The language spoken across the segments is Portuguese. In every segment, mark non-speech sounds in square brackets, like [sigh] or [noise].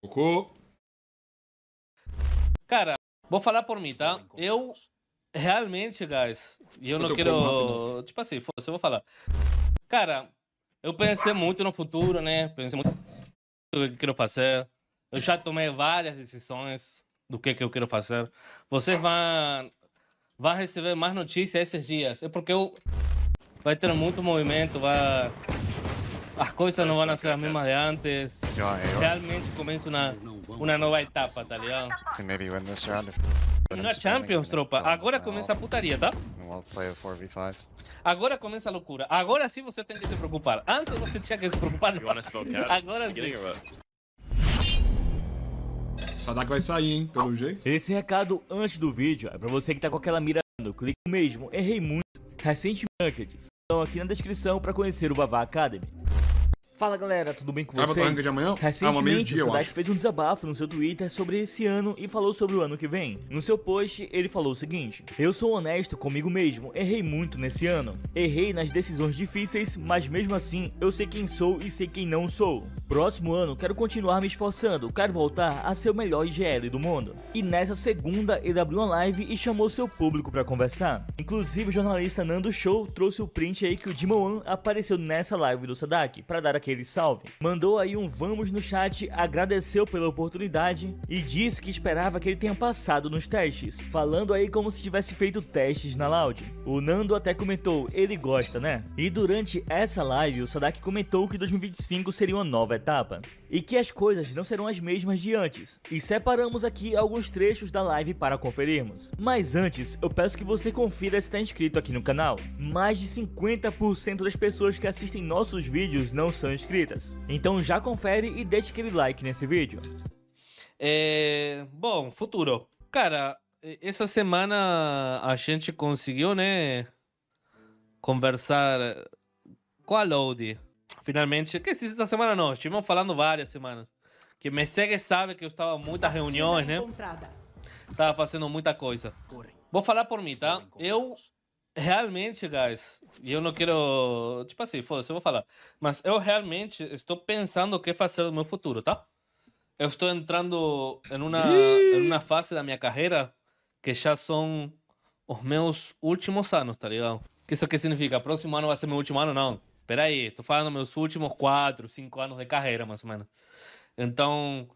Cocô. Cara, vou falar por mim, tá? Eu realmente, guys, e eu, não quero. Tipo assim, foda-se, eu vou falar. Cara, eu pensei muito no futuro, né? Pensei muito no que quero fazer. Eu já tomei várias decisões do que, que eu quero fazer. Vocês vão, vão receber mais notícias esses dias. É porque eu, vai ter muito movimento, vai. As coisas não vão ser as mesmas de antes. Realmente começa uma nova etapa, tá ligado? Não Champions, tropa. Agora uh, começa a putaria, tá? Agora começa a loucura. Agora sim você tem que se preocupar. Antes você tinha que se preocupar. Agora sim. Sadak vai sair, hein? Pelo jeito. Esse recado antes do vídeo é pra você que tá com aquela mira no clique mesmo. Errei muito. Recente Nuggets aqui na descrição para conhecer o Vavá Academy. Fala galera, tudo bem com é vocês? Sábado de amanhã? Recentemente, ah, o Sadak fez um desabafo no seu Twitter sobre esse ano e falou sobre o ano que vem. No seu post, ele falou o seguinte: Eu sou honesto comigo mesmo, errei muito nesse ano. Errei nas decisões difíceis, mas mesmo assim eu sei quem sou e sei quem não sou. Próximo ano quero continuar me esforçando, quero voltar a ser o melhor IGL do mundo. E nessa segunda, ele abriu uma live e chamou seu público para conversar. Inclusive, o jornalista Nando Show trouxe o print aí que o Dimon apareceu nessa live do Sadak para dar aqui aquele salve. Mandou aí um vamos no chat, agradeceu pela oportunidade e disse que esperava que ele tenha passado nos testes, falando aí como se tivesse feito testes na Loud. O Nando até comentou, ele gosta, né? E durante essa live, o Sadak comentou que 2025 seria uma nova etapa e que as coisas não serão as mesmas de antes, e separamos aqui alguns trechos da live para conferirmos. Mas antes, eu peço que você confira se está inscrito aqui no canal. Mais de 50% das pessoas que assistem nossos vídeos não são inscritas, então já confere e deixe aquele like nesse vídeo. É... Bom, futuro. Cara, essa semana a gente conseguiu, né, conversar com a Lodi finalmente. Que essa semana não, estivemos falando várias semanas. que me segue sabe que eu estava em muitas reuniões, né? Estava fazendo muita coisa. Vou falar por mim, tá? Eu realmente, guys, e eu não quero. Tipo assim, foda-se, eu vou falar. Mas eu realmente estou pensando o que fazer no meu futuro, tá? Eu estou entrando em uma, em uma fase da minha carreira que já são os meus últimos anos, tá ligado? Que isso que significa? Próximo ano vai ser meu último ano? Não. Peraí, estou falando meus últimos 4, 5 anos de carreira, mais ou menos. Então,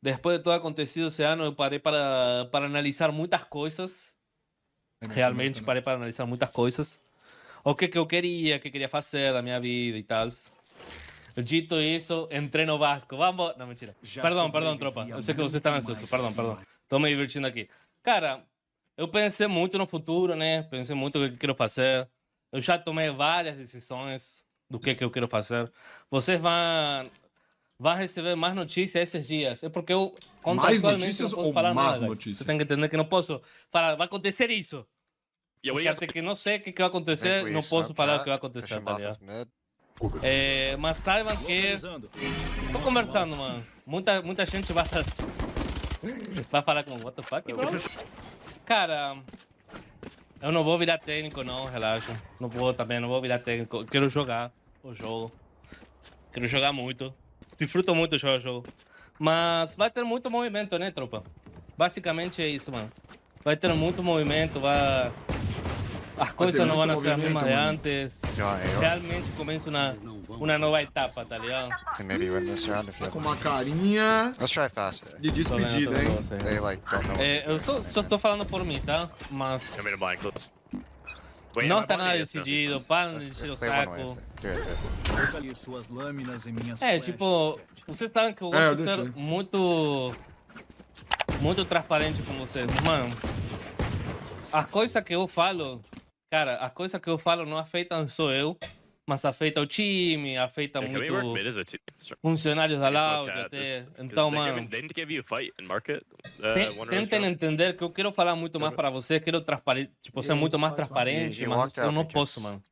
depois de tudo acontecido esse ano, eu parei para, para analisar muitas coisas. É Realmente bonito, né? parei para analisar muitas coisas. O que, que eu queria, o que queria fazer da minha vida e tal. Dito isso, entrei no Vasco. Vamos. Não, mentira. Já perdão, perdão, tropa. Eu sei que você está ansioso. Perdão, perdão. tô me divertindo aqui. Cara, eu pensei muito no futuro, né? Pensei muito no que eu quero fazer. Eu já tomei várias decisões do que, que eu quero fazer. Vocês vão, vão receber mais notícias esses dias. É porque eu contratualmente não posso falar mais nada. Notícias? Você tem que entender que não posso falar, vai acontecer isso. E eu ia... Até que não sei o que, que vai acontecer, não posso falar o que vai acontecer, tá ligado? Né? É, mas saibam que... Estou conversando, mano. Muita, muita gente vai... [laughs] vai falar com... What the fuck, bro? Cara... Eu não vou virar técnico, não, relaxa. Não vou também, não vou virar técnico. Quero jogar o jogo. Quero jogar muito. Disfruto muito jogar o jogo. Mas vai ter muito movimento, né, tropa? Basicamente é isso, mano. Vai ter muito movimento, vai... As coisas não vão ser as mesmas de antes. É, Realmente começo na uma nova etapa, tá ligado? Okay, maybe com uma carinha Let's try faster. de despedida, hein? They like don't know. É, eu só, só tô falando por mim, tá? Mas... Não tá nada decidido, para de encher o saco. É, tipo, vocês estavam que é, eu gosto ser muito... Muito transparente com vocês, mano. As coisas que eu falo, cara, as coisas que eu falo não afetam só eu, mas afeta o time, afeta yeah, é muito funcionários da Loud até. Então, mano, uh, tentem entender que eu quero falar muito mais para vocês, quero tipo, ser muito mais transparente, mas eu não posso, mano.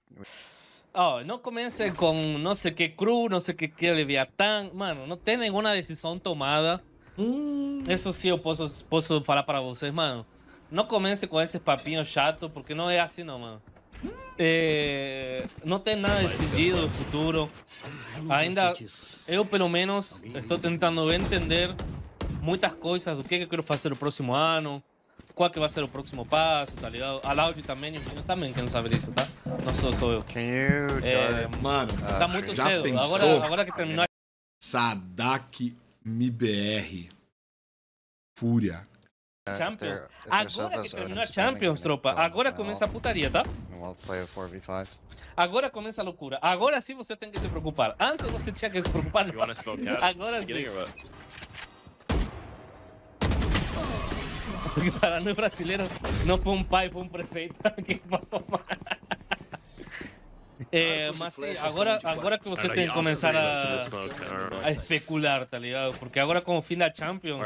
Oh, não comece com não sei que cru, não sei que que Leviatã. Mano, não tem nenhuma decisão tomada. Hum. Isso sim eu posso, posso falar para vocês, mano. Não comece com esses papinhos chato porque não é assim não, mano. É, eh, não tem nada decidido no futuro. Ainda eu, pelo menos, estou tentando entender muitas coisas do que, eu quero fazer no próximo ano, qual que vai ser o próximo passo, tá ligado? A Laude também, eu também quero saber isso, tá? Não sou, sou eu. Can you é, Mano, ah, tá muito cedo. Pensou? Agora, agora que terminou. Sadak MBR. Fúria. Champions. Agora que terminou a Champions, tropa. Agora ah, começa a putaria, tá? I'll play a 4v5. Agora começa a loucura. Agora sim você tem que se preocupar. Antes você tinha que se preocupar. Agora sim. Porque [laughs] para nós brasileiros, não foi um pai, foi um prefeito [laughs] que vai tomar. É, ah, mas sim, agora, agora que você tem que é começar a, assim, a especular, tá ligado? Porque agora com o fim da Champions,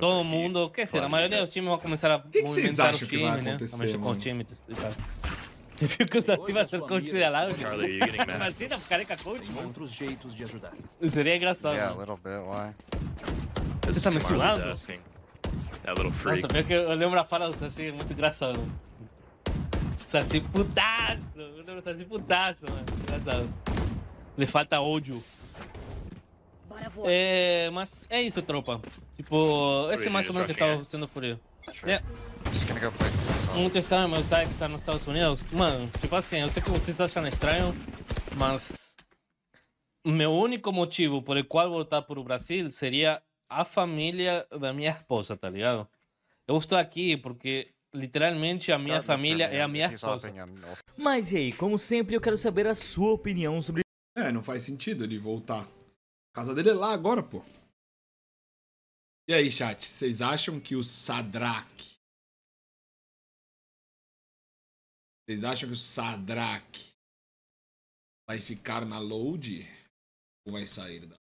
todo mundo, quer dizer, a maioria dos times vão começar a que movimentar que o time, né? a mexer com o time e tá tal. [laughs] Eu fico cansativo ser coach da live. Imagina, careca coach. Outros jeitos de ajudar. Seria engraçado. Yeah, a né? little bit, why? Você tá misturado? Nossa, pior que eu lembro a fala do Saci, é muito engraçado. Saci putaço! Daniel tá de putaço, mano. Engraçado. Ele falta ódio. É, mas é isso, tropa. Tipo, esse é mais ou menos que estava tá sendo furio. É. Muito estranho, meu site que tá nos Estados Unidos. Mano, tipo assim, eu sei que vocês acham estranho, mas meu único motivo por qual voltar para o Brasil seria a família da minha esposa, tá ligado? Eu estou aqui porque Literalmente a minha família é a minha esposa. Mas e aí, como sempre, eu quero saber a sua opinião sobre. É, não faz sentido ele voltar. A casa dele é lá agora, pô. E aí, chat, vocês acham que o Sadrak. Vocês acham que o Sadrak vai ficar na load? Ou vai sair da.